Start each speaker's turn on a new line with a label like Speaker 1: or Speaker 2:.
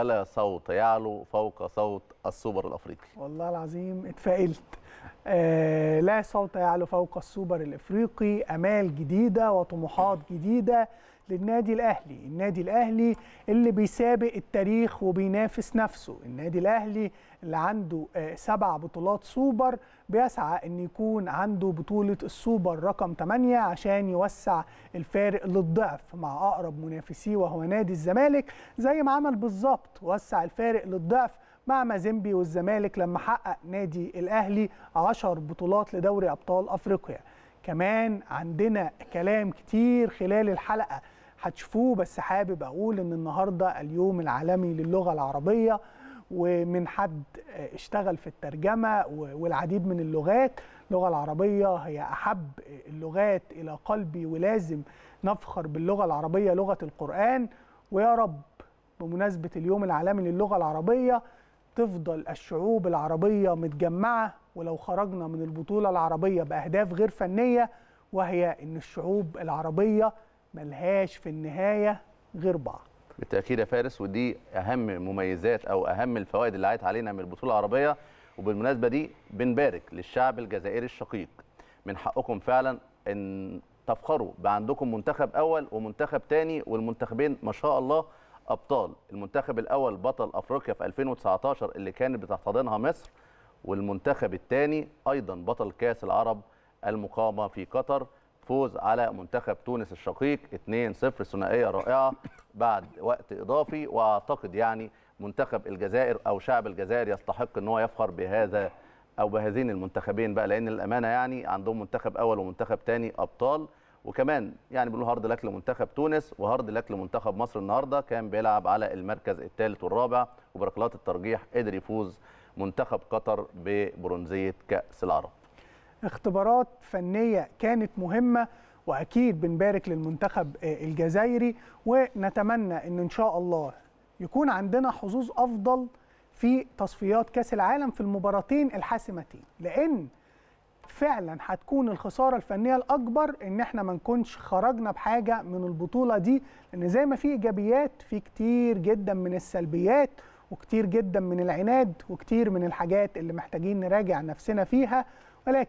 Speaker 1: ولا صوت يعلو فوق صوت السوبر الافريقي
Speaker 2: والله العظيم اتفائلت آه، لا صوت يعلو فوق السوبر الافريقي امال جديده وطموحات جديده للنادي الاهلي النادي الاهلي اللي بيسابق التاريخ وبينافس نفسه النادي الاهلي اللي عنده آه، سبع بطولات سوبر بيسعى ان يكون عنده بطوله السوبر رقم 8 عشان يوسع الفارق للضعف مع اقرب منافسيه وهو نادي الزمالك زي ما عمل بالظبط وسع الفارق للضعف مع مازيمبي والزمالك لما حقق نادي الأهلي 10 بطولات لدوري أبطال أفريقيا كمان عندنا كلام كتير خلال الحلقة هتشوفوه بس حابب أقول إن النهاردة اليوم العالمي للغة العربية ومن حد اشتغل في الترجمة والعديد من اللغات اللغة العربية هي أحب اللغات إلى قلبي ولازم نفخر باللغة العربية لغة القرآن ويا رب بمناسبة اليوم العالمي للغة العربية تفضل الشعوب العربية متجمعة ولو خرجنا من البطولة العربية بأهداف غير فنية وهي إن الشعوب العربية ملهاش في النهاية غير بعض
Speaker 1: بالتأكيد يا فارس ودي أهم مميزات أو أهم الفوائد اللي عايت علينا من البطولة العربية وبالمناسبة دي بنبارك للشعب الجزائري الشقيق من حقكم فعلا أن تفخروا بعندكم عندكم منتخب أول ومنتخب تاني والمنتخبين ما شاء الله ابطال المنتخب الاول بطل افريقيا في 2019 اللي كانت بتحتضنها مصر والمنتخب الثاني ايضا بطل كاس العرب المقامه في قطر فوز على منتخب تونس الشقيق 2-0 ثنائيه رائعه بعد وقت اضافي واعتقد يعني منتخب الجزائر او شعب الجزائر يستحق ان هو يفخر بهذا او بهذين المنتخبين بقى لان الامانه يعني عندهم منتخب اول ومنتخب ثاني ابطال وكمان يعني بنقول هارد لك لمنتخب تونس وهارد لك لمنتخب مصر النهارده كان بيلعب على المركز الثالث والرابع وبركلات الترجيح قدر يفوز منتخب قطر ببرونزيه كاس العرب.
Speaker 2: اختبارات فنيه كانت مهمه واكيد بنبارك للمنتخب آه، الجزائري ونتمنى ان ان شاء الله يكون عندنا حظوظ افضل في تصفيات كاس العالم في المباراتين الحاسمتين لان فعلا هتكون الخساره الفنيه الاكبر ان احنا ما نكونش خرجنا بحاجه من البطوله دي لان زي ما في ايجابيات في كتير جدا من السلبيات وكتير جدا من العناد وكتير من الحاجات اللي محتاجين نراجع نفسنا فيها ولكن